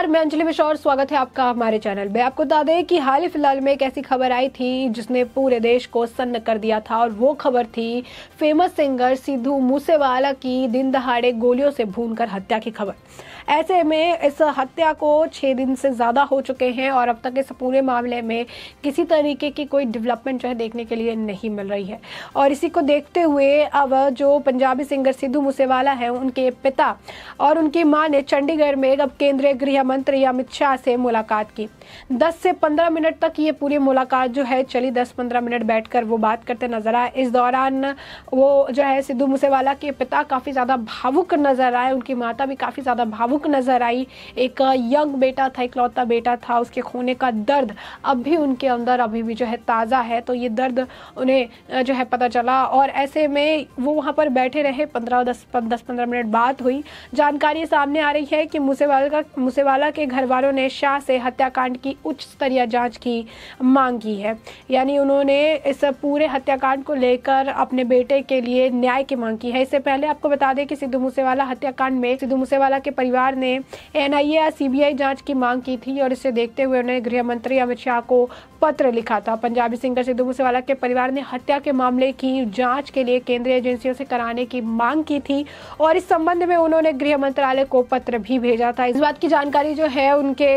नमस्कार मैं अंजलि मिश्रा और स्वागत है आपका हमारे चैनल में आपको बता दें कि हाल ही फिलहाल में एक ऐसी खबर आई थी जिसने पूरे देश को सन्न कर दिया था और वो खबर थी फेमस सिंगर सिद्धू मूसेवाला की दिन दहाड़े गोलियों से भून कर हत्या की खबर ऐसे में इस हत्या को छः दिन से ज़्यादा हो चुके हैं और अब तक इस पूरे मामले में किसी तरीके की कोई डेवलपमेंट जो है देखने के लिए नहीं मिल रही है और इसी को देखते हुए अब जो पंजाबी सिंगर सिद्धू मूसेवाला है उनके पिता और उनकी माँ ने चंडीगढ़ में अब केंद्रीय गृह मंत्री अमित शाह से मुलाकात की दस से पंद्रह मिनट तक ये पूरी मुलाकात जो है चली दस पंद्रह मिनट बैठकर वो बात करते नजर आए इस दौरान वो जो है सिद्धू मूसेवाला के पिता काफ़ी ज़्यादा भावुक नजर आए उनकी माता भी काफ़ी ज़्यादा भावुक भूख नज़र आई एक यंग बेटा था इकलौता बेटा था उसके खोने का दर्द अब भी उनके अंदर अभी भी जो है ताज़ा है तो ये दर्द उन्हें जो है पता चला और ऐसे में वो वहाँ पर बैठे रहे पंद्रह दस दस पंद्रह मिनट बात हुई जानकारी सामने आ रही है कि मूसेवाला का मूसेवाला के घर वालों ने शाह से हत्याकांड की उच्च स्तरीय जाँच की मांग की है यानी उन्होंने इस पूरे हत्याकांड को लेकर अपने बेटे के लिए न्याय की मांग की है इससे पहले आपको बता दें कि सिद्धू मूसेवाला हत्याकांड में सिद्धू मूसेवाला के परिवार परिवार ने एनआईए या सीबीआई जांच की मांग की थी और इसे देखते हुए उन्होंने गृह मंत्री अमित शाह को पत्र लिखा था पंजाबी सिंगर सिद्धू मूसेवाला के परिवार ने हत्या के मामले की जांच के लिए केंद्रीय एजेंसियों से कराने की मांग की थी और इस संबंध में उन्होंने गृह मंत्रालय को पत्र भी भेजा था इस बात की जानकारी जो है उनके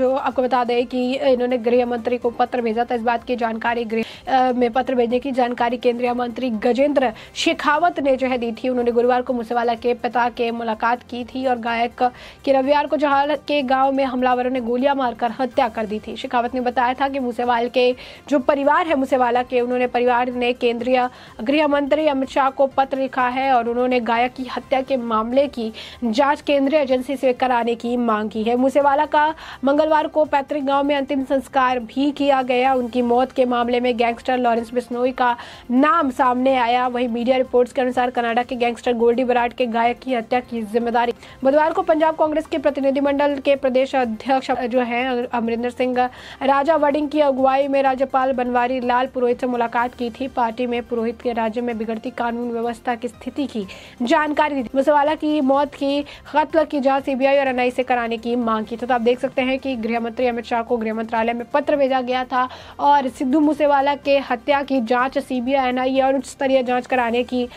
जो आपको बता दें कि इन्होंने गृह मंत्री को पत्र भेजा था इस बात की जानकारी गृह में पत्र भेजने की जानकारी केंद्रीय मंत्री गजेंद्र शेखावत ने जो है दी थी उन्होंने गुरुवार को मूसेवाला के पिता के मुलाकात की थी और गायक की रविवार को जहाल के गाँव में हमलावरों ने गोलियां मारकर हत्या कर दी थी शेखावत ने बताया था कि मूसे मुसेवाल के जो परिवार है मुसेवाला के उन्होंने परिवार ने केंद्रीय गृह मंत्री अमित शाह को पत्र लिखा है और उन्होंने गायक की हत्या के मामले की जांच केंद्रीय एजेंसी से कराने की मांग की है मुसेवाला का मंगलवार को पैतृक गांव में अंतिम संस्कार भी किया गया उनकी मौत के मामले में गैंगस्टर लॉरेंस बिस्नोई का नाम सामने आया वही मीडिया रिपोर्ट्स के अनुसार कनाडा के गैंगस्टर गोल्डी बराट के गायक की हत्या की जिम्मेदारी बुधवार को पंजाब कांग्रेस के प्रतिनिधिमंडल के प्रदेश अध्यक्ष जो है अमरिंदर सिंह राजा वडिंग की अगुवाई में राज्यपाल बनवारी लाल पुरोहित से मुलाकात की थी पार्टी में पुरोहित के राज्य में बिगड़ती कानून व्यवस्था की स्थिति की जानकारी दी मुसवाला की मौत की कत्ल की जांच सीबीआई और एनआई से कराने की मांग की तो, तो आप देख सकते हैं कि गृह मंत्री अमित शाह को गृह मंत्रालय में पत्र भेजा गया था और सिद्धू मूसेवाला के हत्या की जाँच सीबीआई एनआईए और उच्च स्तरीय जाँच कराने की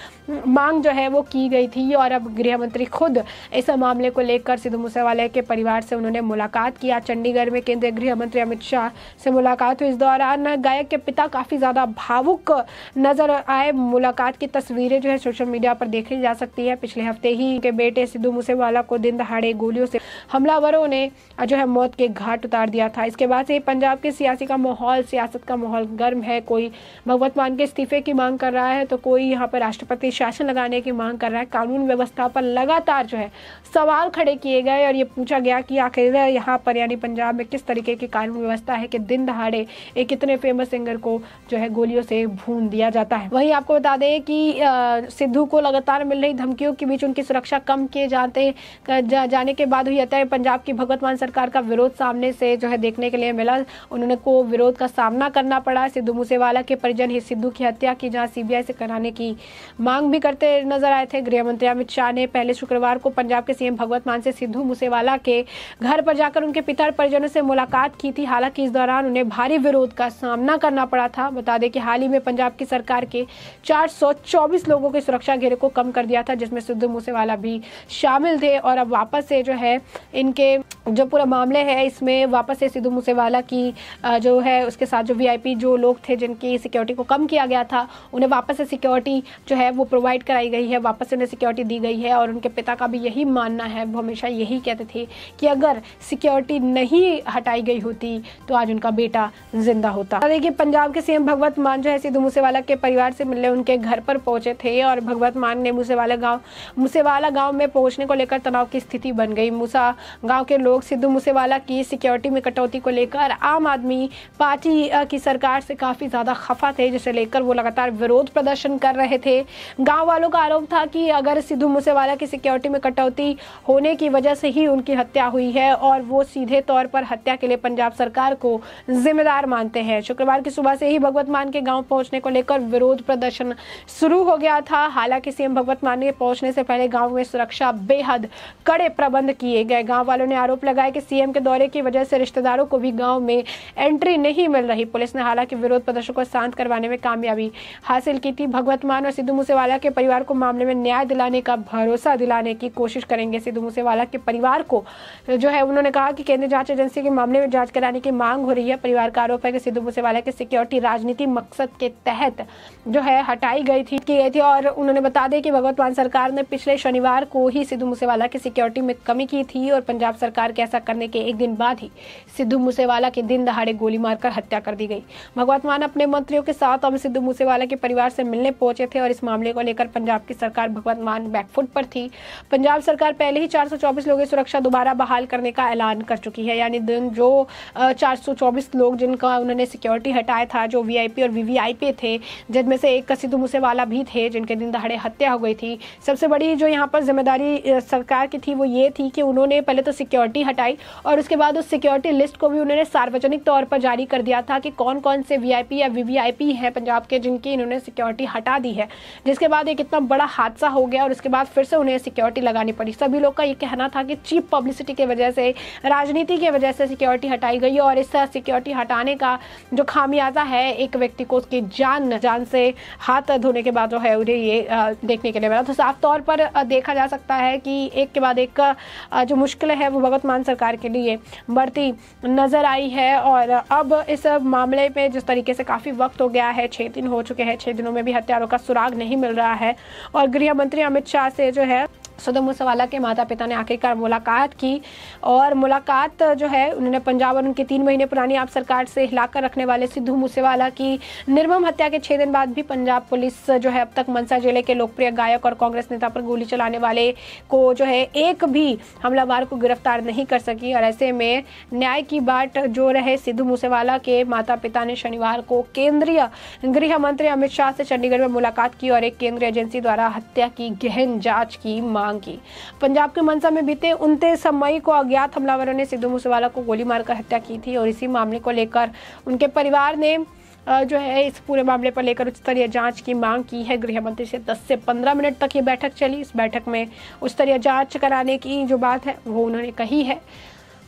मांग जो है वो की गई थी और अब गृह मंत्री खुद इस मामले को लेकर सिद्धू मूसेवाला के परिवार से उन्होंने मुलाकात किया चंडीगढ़ में केंद्रीय गृह मंत्री अमित शाह से मुलाकात मुलाकात हुई इस दौरान गायक के पिता काफ़ी ज़्यादा भावुक नज़र आए मुलाकात की तस्वीरें जो है सोशल मीडिया पर देखी जा सकती है पिछले हफ्ते ही उनके बेटे सिद्धू मूसेवाला को दिन दहाड़े गोलियों से हमलावरों ने जो है मौत के घाट उतार दिया था इसके बाद से पंजाब के सियासी का माहौल सियासत का माहौल गर्म है कोई भगवत मान के इस्तीफे की मांग कर रहा है तो कोई यहाँ पर राष्ट्रपति शासन लगाने की मांग कर रहा है कानून व्यवस्था पर लगातार जो है सवाल खड़े किए गए और ये पूछा गया कि आखिर यहाँ पर यानी पंजाब में किस तरीके की कानून व्यवस्था है कि दिन दहाड़े बड़े एक इतने फेमस सिंगर को जो है गोलियों से भून दिया जाता है वहीं आपको बता दें कि सिद्धू को लगातार मिल रही धमकियों के बीच उनकी सुरक्षा कम किए जाते जा, जाने के बाद हुई अतः पंजाब की भगवत मान सरकार का विरोध सामने से जो है देखने के लिए मिला उन्होंने को विरोध का सामना करना पड़ा सिद्धू मूसेवाला के परिजन ही सिद्धू की हत्या की जहाँ सी से कराने की मांग भी करते नजर आए थे गृहमंत्री अमित शाह ने पहले शुक्रवार को पंजाब के सीएम भगवत मान से सिद्धू मूसेवाला के घर पर जाकर उनके पिता और परिजनों से मुलाकात की थी हालांकि इस दौरान उन्हें भारी भारी विरोध का सामना करना पड़ा था बता दें कि हाल ही में पंजाब की सरकार के 424 लोगों के सुरक्षा घेरे को कम कर दिया था जिसमें सिद्धू मूसेवाला भी शामिल थे और अब वापस से जो है इनके जो पूरा मामले है इसमें वापस से सिद्धू मूसेवाला की जो है उसके साथ जो वीआईपी जो लोग थे जिनकी सिक्योरिटी को कम किया गया था उन्हें वापस से सिक्योरिटी जो है वो प्रोवाइड कराई गई है वापस से उन्हें सिक्योरिटी दी गई है और उनके पिता का भी यही मानना है वो हमेशा यही कहते थे कि अगर सिक्योरिटी नहीं हटाई गई होती तो आज उनका बेटा जिंदा होता देखिए पंजाब के सीएम भगवत मान जो है सिद्धू मूसेवाला के परिवार से मिलने उनके घर पर पहुंचे थे और भगवत मान ने मूसेवाला गाँव मूसेवाला गाँव में पहुँचने को लेकर तनाव की स्थिति बन गई मूसा गाँव के लोग लोग सिद्धू मूसेवाला की सिक्योरिटी में कटौती को लेकर आम आदमी पार्टी की सरकार से काफ़ी ज़्यादा खफा थे जिसे लेकर वो लगातार विरोध प्रदर्शन कर रहे थे गांव वालों का आरोप था कि अगर सिद्धू मूसेवाला की सिक्योरिटी में कटौती होने की वजह से ही उनकी हत्या हुई है और वो सीधे तौर पर हत्या के लिए पंजाब सरकार को जिम्मेदार मानते हैं शुक्रवार की सुबह से ही भगवत मान के गाँव पहुँचने को लेकर विरोध प्रदर्शन शुरू हो गया था हालांकि सीएम भगवत मान के पहुंचने से पहले गाँव में सुरक्षा बेहद कड़े प्रबंध किए गए गांव वालों ने आरोप आरोप लगाया कि सीएम के दौरे की वजह से रिश्तेदारों को भी गांव में एंट्री नहीं मिल रही पुलिस ने हालांकि विरोध प्रदर्शकों को शांत करवाने में कामयाबी हासिल की थी भगवत मान और सिद्धू मूसेवाला के परिवार को मामले में न्याय दिलाने का भरोसा दिलाने की कोशिश करेंगे सिद्धू मूसेवाला के परिवार को जो है उन्होंने कहा कि केंद्रीय जांच एजेंसी के मामले में जांच कराने की मांग हो रही है परिवार का आरोप है कि सिद्धू मूसेवाला की सिक्योरिटी राजनीति मकसद के तहत जो है हटाई गई थी की गई थी और उन्होंने बता दें कि भगवत मान सरकार ने पिछले शनिवार को ही सिद्धू मूसेवाला की सिक्योरिटी में कमी की थी और पंजाब सरकार कि ऐसा करने के एक दिन बाद ही सिद्धू मूसेवाला की दिन दहाड़े गोली मारकर हत्या कर दी गई भगवत मान अपने मंत्रियों के साथ और सिद्धू मूसेवाला के परिवार से मिलने पहुंचे थे और इस मामले को लेकर पंजाब की सरकार भगवत मान बैकफुट पर थी पंजाब सरकार पहले ही चार लोगों की सुरक्षा दोबारा बहाल करने का ऐलान कर चुकी है यानी दिन जो चार लोग जिनका उन्होंने सिक्योरिटी हटाया था जो वी और वी थे जिनमें से एक का सिद्धू मूसेवाला भी थे जिनके दिन दहाड़े हत्या हो गई थी सबसे बड़ी जो यहाँ पर जिम्मेदारी सरकार की थी वो ये थी कि उन्होंने पहले तो सिक्योरिटी हटाई और उसके बाद उस सिक्योरिटी लिस्ट को भी उन्होंने सार्वजनिक तौर पर जारी कर दिया था कि कौन कौन से वीआईपी या वीवीआईपी हैं पंजाब के जिनकी इन्होंने सिक्योरिटी हटा दी है जिसके बाद एक इतना बड़ा हादसा हो गया और उसके बाद फिर से उन्हें सिक्योरिटी लगानी पड़ी सभी लोग का ये कहना था कि चीप पब्लिसिटी की वजह से राजनीति की वजह से सिक्योरिटी हटाई गई और इस सिक्योरिटी हटाने का जो खामियाजा है एक व्यक्ति को उसकी जान न जान से हाथ धोने के बाद जो है उन्हें ये देखने के लिए मिला तो साफ तौर पर देखा जा सकता है कि एक के बाद एक जो मुश्किल है वो मान खान सरकार के लिए बढ़ती नज़र आई है और अब इस मामले पे जिस तरीके से काफ़ी वक्त हो गया है छह दिन हो चुके हैं छह दिनों में भी हत्यारों का सुराग नहीं मिल रहा है और गृह मंत्री अमित शाह से जो है सदम मूसवाला के माता पिता ने आखिरकार मुलाकात की और मुलाकात जो है उन्होंने पंजाब और उनके तीन महीने पुरानी आप सरकार से हिलाकर रखने वाले सिद्धू मूसेवाला की निर्मम हत्या के छः दिन बाद भी पंजाब पुलिस जो है अब तक मनसा जिले के लोकप्रिय गायक और कांग्रेस नेता पर गोली चलाने वाले को जो है एक भी हमलावर को गिरफ्तार नहीं कर सकी और ऐसे में न्याय की बाट जो रहे सिद्धू मूसेवाला के माता पिता ने शनिवार को केंद्रीय गृह मंत्री अमित शाह से चंडीगढ़ में मुलाकात की और एक केंद्रीय एजेंसी द्वारा हत्या की गहन जांच की मांग मांग की पंजाब के मनसा में बीते उनतीस मई को अज्ञात हमलावरों ने सिद्धू मूसेवाला को गोली मारकर हत्या की थी और इसी मामले को लेकर उनके परिवार ने जो है इस पूरे मामले पर लेकर उच्च स्तरीय जांच की मांग की है गृह मंत्री से 10 से 15 मिनट तक ये बैठक चली इस बैठक में उच्च स्तरीय जांच कराने की जो बात है वो उन्होंने कही है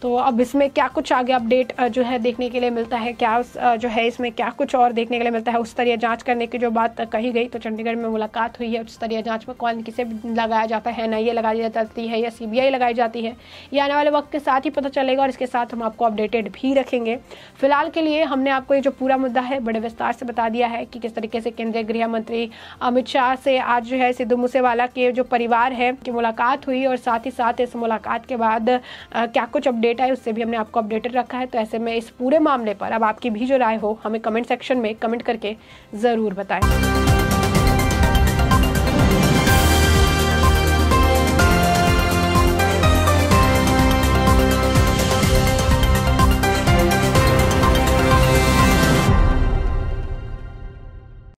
तो अब इसमें क्या कुछ आगे अपडेट जो है देखने के लिए मिलता है क्या जो है इसमें क्या कुछ और देखने के लिए मिलता है उस स्तरीय जांच करने की जो बात कही गई तो चंडीगढ़ में मुलाकात हुई है उच्च स्तरीय जांच में कौन किसे लगाया जाता है एन लगाई जाती है या सी लगाई जाती है ये आने वाले वक्त के साथ ही पता चलेगा और इसके साथ हम आपको अपडेटेड भी रखेंगे फिलहाल के लिए हमने आपको ये जो पूरा मुद्दा है बड़े विस्तार से बता दिया है कि किस तरीके से केंद्रीय गृह मंत्री अमित शाह से आज जो है सिद्धू मूसेवाला के जो परिवार है की मुलाकात हुई और साथ ही साथ इस मुलाकात के बाद क्या कुछ अपडेट अपडेट आए उससे भी हमने आपको अपडेटेड रखा है तो ऐसे में इस पूरे मामले पर अब आपकी भी जो राय हो हमें कमेंट सेक्शन में कमेंट करके ज़रूर बताएं